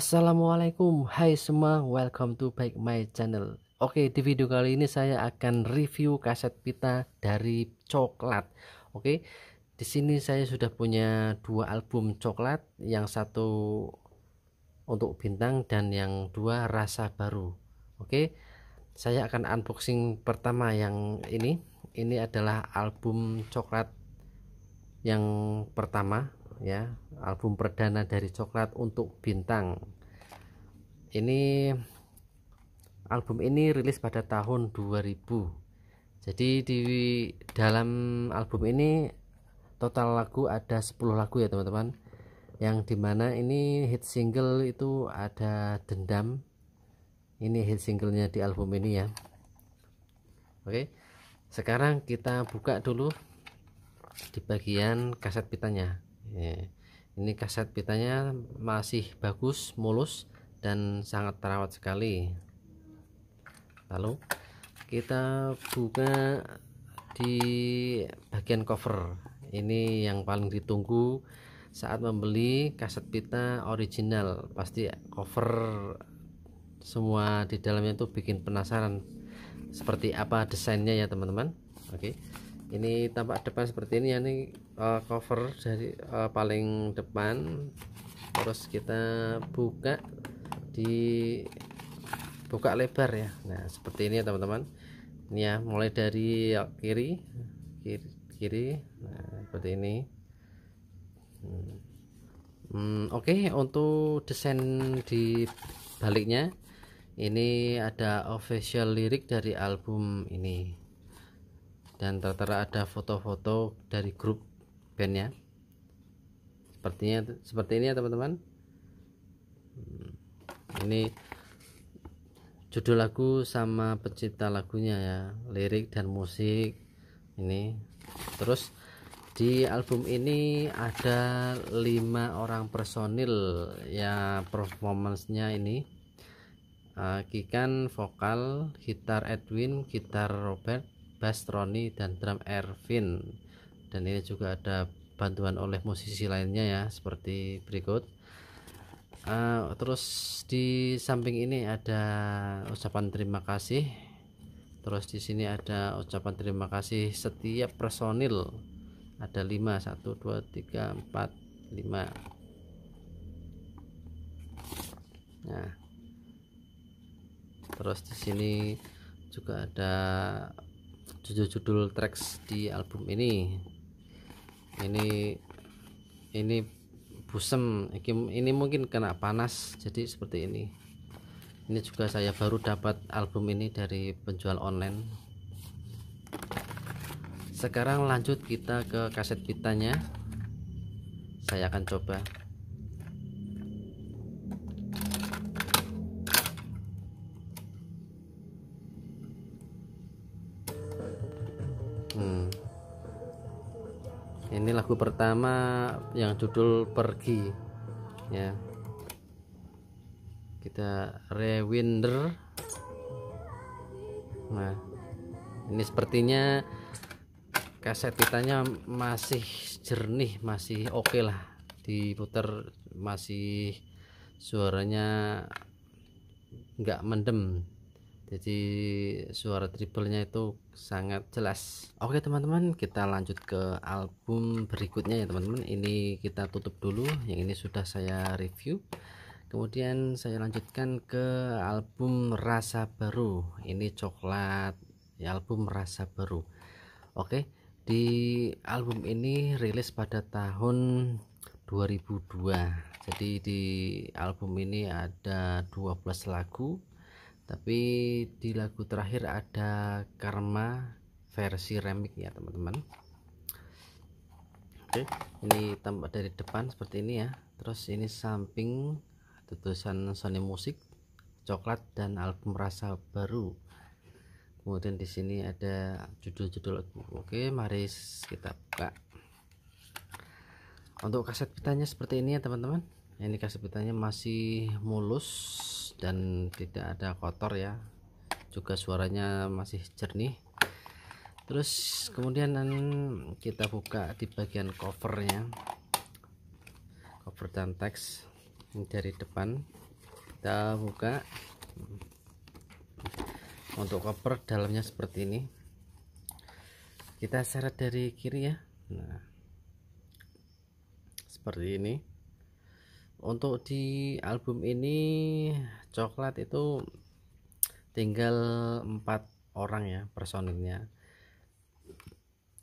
Assalamualaikum, hai semua, welcome to back my channel Oke, di video kali ini saya akan review kaset pita dari coklat Oke, di sini saya sudah punya dua album coklat Yang satu untuk bintang dan yang dua rasa baru Oke, saya akan unboxing pertama yang ini Ini adalah album coklat yang pertama ya album perdana dari coklat untuk bintang ini album ini rilis pada tahun 2000 jadi di dalam album ini total lagu ada 10 lagu ya teman-teman yang dimana ini hit single itu ada dendam ini hit singlenya di album ini ya oke sekarang kita buka dulu di bagian kaset pitanya Iya. ini kaset pitanya masih bagus mulus dan sangat terawat sekali lalu kita buka di bagian cover ini yang paling ditunggu saat membeli kaset pita original pasti cover semua di dalamnya itu bikin penasaran seperti apa desainnya ya teman-teman oke okay ini tampak depan seperti ini ya ini uh, cover dari uh, paling depan terus kita buka di buka lebar ya Nah seperti ini ya teman-teman ini ya mulai dari kiri kiri kiri nah, seperti ini hmm. hmm oke okay, untuk desain di baliknya ini ada official lirik dari album ini dan tertera ada foto-foto dari grup bandnya sepertinya seperti ini ya teman-teman hmm, ini judul lagu sama pencipta lagunya ya lirik dan musik ini terus di album ini ada lima orang personil ya nya ini uh, Kikan vokal gitar Edwin gitar Robert bass Roni dan drum Ervin dan ini juga ada bantuan oleh musisi lainnya ya seperti berikut uh, terus di samping ini ada ucapan terima kasih terus di sini ada ucapan terima kasih setiap personil ada 5 1 2 3 4 5 nah terus di sini juga ada judul tracks di album ini ini ini busem ini mungkin kena panas jadi seperti ini ini juga saya baru dapat album ini dari penjual online sekarang lanjut kita ke kaset kitanya. saya akan coba hmm. ini lagu pertama yang judul pergi ya kita rewinder nah ini sepertinya kaset titanya masih jernih masih oke okay lah diputar masih suaranya nggak mendem jadi suara triplenya itu sangat jelas oke teman-teman kita lanjut ke album berikutnya ya teman-teman ini kita tutup dulu yang ini sudah saya review kemudian saya lanjutkan ke album rasa baru ini coklat ya album rasa baru oke di album ini rilis pada tahun 2002 jadi di album ini ada 12 lagu tapi di lagu terakhir ada karma versi remix ya teman-teman oke ini tampak dari depan seperti ini ya terus ini samping tulisan Sony Music coklat dan album rasa baru kemudian di sini ada judul-judul lagu. oke mari kita buka untuk kaset pitanya seperti ini ya teman-teman ini kaset pitanya masih mulus dan tidak ada kotor ya juga suaranya masih jernih terus kemudian kita buka di bagian covernya cover dan teks dari depan kita buka untuk cover dalamnya seperti ini kita seret dari kiri ya nah seperti ini untuk di album ini coklat itu tinggal empat orang ya personilnya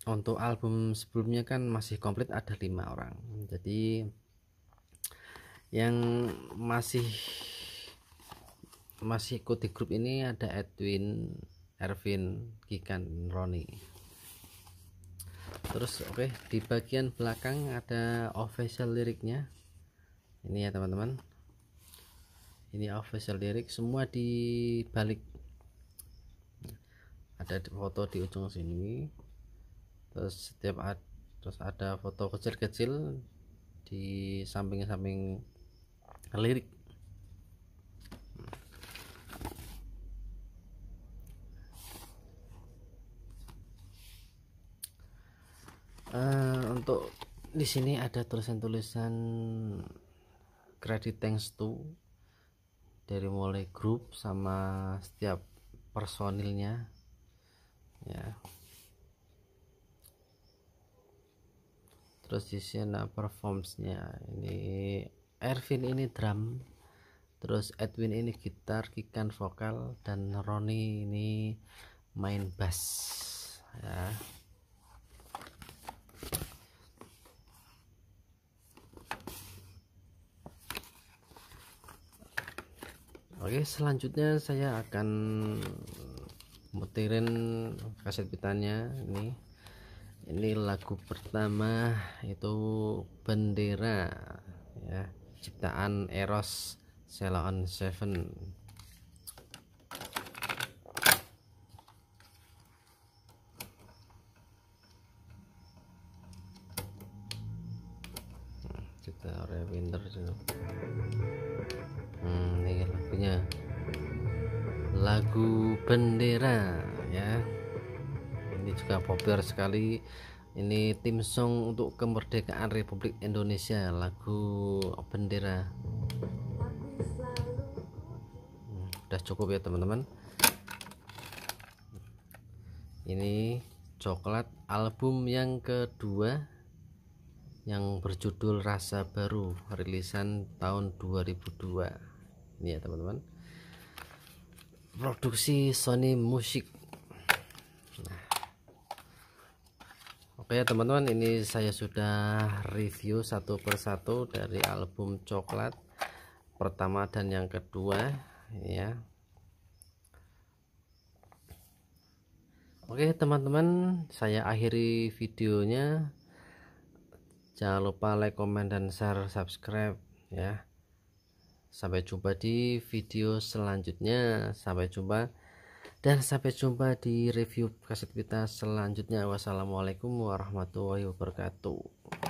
untuk album sebelumnya kan masih komplit ada lima orang jadi yang masih masih ikut di grup ini ada Edwin Ervin Kikan Roni terus oke okay, di bagian belakang ada official liriknya ini ya teman-teman ini official lirik semua di balik, ada foto di ujung sini terus setiap ad, terus ada foto kecil-kecil di samping-samping lirik uh, untuk di sini ada tulisan-tulisan kredit thanks to dari mulai grup sama setiap personilnya ya terus di sini performsnya ini Ervin ini drum terus Edwin ini gitar kikan vokal dan Roni ini main bass Oke selanjutnya saya akan muterin kaset pitanya ini ini lagu pertama itu bendera ya ciptaan Eros Selon Seven kita rewinder hmm, lagunya lagu bendera ya ini juga populer sekali ini tim song untuk kemerdekaan Republik Indonesia lagu bendera hmm, udah cukup ya teman-teman ini coklat album yang kedua yang berjudul Rasa Baru rilisan tahun 2002 ini ya teman-teman produksi Sony Music nah. oke teman-teman ini saya sudah review satu persatu dari album coklat pertama dan yang kedua ya Oke teman-teman saya akhiri videonya jangan lupa like, comment, dan share, subscribe ya. Sampai jumpa di video selanjutnya. Sampai jumpa dan sampai jumpa di review kaset kita selanjutnya. Wassalamualaikum warahmatullahi wabarakatuh.